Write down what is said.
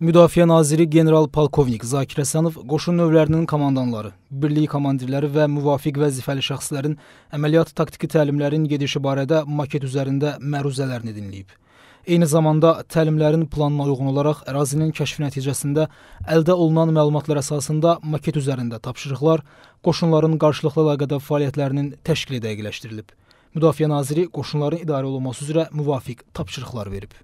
Müdafiə naziri general-polkovnik Zakir Həsənov qoşun növlərinin komandanları, birlik komandirləri və müvafiq vəzifəli şəxslərin əməliyyat taktiki təlimlərin gedişi barədə maket üzərində məruzələrini dinləyib. Eyni zamanda təlimlərin planına uyğun olaraq ərazinin kəşfi nəticəsində əldə olunan məlumatlar əsasında maket üzərində tapşırıqlar, qoşunların qarşılıqlı əlaqədar fəaliyyətlərinin təşkili dəqiqləşdirilib. Müdafiə naziri qoşunların idarə olunması üzrə müvafiq tapşırıqlar verib.